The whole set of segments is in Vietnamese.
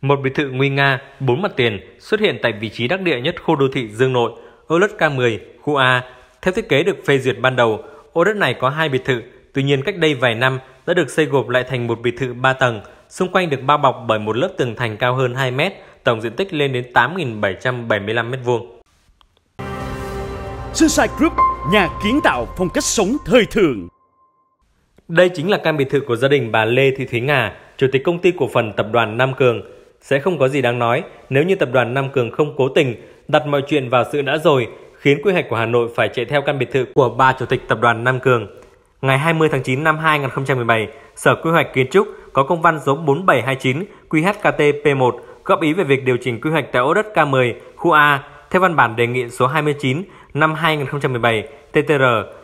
Một biệt thự nguy nga, bốn mặt tiền xuất hiện tại vị trí đắc địa nhất khu đô thị Dương Nội, ô đất K10, khu A. Theo thiết kế được phê duyệt ban đầu, ô đất này có hai biệt thự, tuy nhiên cách đây vài năm đã được xây gộp lại thành một biệt thự 3 tầng, xung quanh được bao bọc bởi một lớp tường thành cao hơn 2 mét, tổng diện tích lên đến 8.775 mét vuông. Sunshine Group, nhà kiến tạo phong cách sống thời thượng. Đây chính là căn biệt thự của gia đình bà Lê Thị Thúy Ngà, chủ tịch công ty cổ phần tập đoàn Nam Cường, sẽ không có gì đáng nói nếu như tập đoàn Nam Cường không cố tình đặt mọi chuyện vào sự đã rồi, khiến quy hoạch của Hà Nội phải chạy theo căn biệt thự của bà chủ tịch tập đoàn Nam Cường. Ngày 20 tháng 9 năm 2017, Sở Quy hoạch Kiến trúc có công văn số 4729 QHKT P1 góp ý về việc điều chỉnh quy hoạch tại ô đất K10, khu A theo văn bản đề nghị số 29 năm 2017 TTR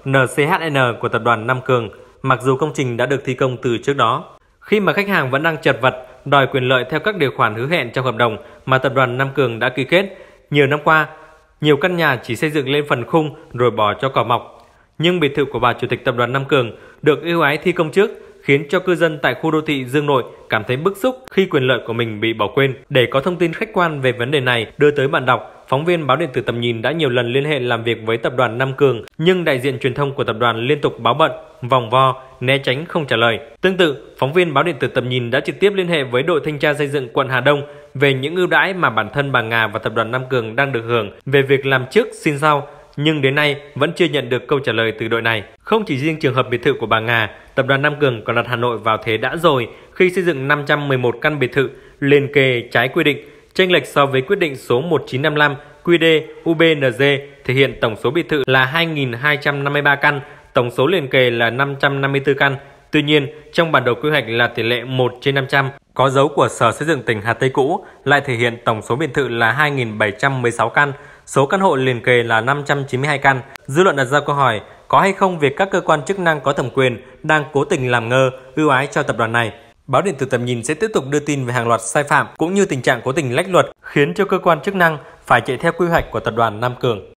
NCHN của tập đoàn Nam Cường, mặc dù công trình đã được thi công từ trước đó. Khi mà khách hàng vẫn đang chật vật đòi quyền lợi theo các điều khoản hứa hẹn trong hợp đồng mà tập đoàn Nam Cường đã ký kết. Nhiều năm qua, nhiều căn nhà chỉ xây dựng lên phần khung rồi bỏ cho cỏ mọc. Nhưng biệt thự của bà chủ tịch tập đoàn Nam Cường được ưu ái thi công trước khiến cho cư dân tại khu đô thị Dương Nội cảm thấy bức xúc khi quyền lợi của mình bị bỏ quên. Để có thông tin khách quan về vấn đề này đưa tới bạn đọc, phóng viên báo điện tử tầm nhìn đã nhiều lần liên hệ làm việc với tập đoàn Nam Cường, nhưng đại diện truyền thông của tập đoàn liên tục báo bận vòng vo, né tránh không trả lời. Tương tự, phóng viên báo điện tử Tầm nhìn đã trực tiếp liên hệ với đội thanh tra xây dựng quận Hà Đông về những ưu đãi mà bản thân bà Ngà và tập đoàn Nam Cường đang được hưởng về việc làm trước xin sau nhưng đến nay vẫn chưa nhận được câu trả lời từ đội này. Không chỉ riêng trường hợp biệt thự của bà Ngà, tập đoàn Nam Cường còn đặt Hà Nội vào thế đã rồi khi xây dựng 511 căn biệt thự liền kề trái quy định, chênh lệch so với quyết định số 1955 QĐ UBND thể hiện tổng số biệt thự là 2.253 căn tổng số liền kề là 554 căn. Tuy nhiên, trong bản đồ quy hoạch là tỷ lệ 1 trên 500, có dấu của Sở Xây dựng tỉnh Hà Tây cũ lại thể hiện tổng số biệt thự là 2.716 căn, số căn hộ liền kề là 592 căn. Dư luận đặt ra câu hỏi, có hay không việc các cơ quan chức năng có thẩm quyền đang cố tình làm ngơ, ưu ái cho tập đoàn này? Báo điện tử tầm nhìn sẽ tiếp tục đưa tin về hàng loạt sai phạm cũng như tình trạng cố tình lách luật khiến cho cơ quan chức năng phải chạy theo quy hoạch của tập đoàn Nam Cường.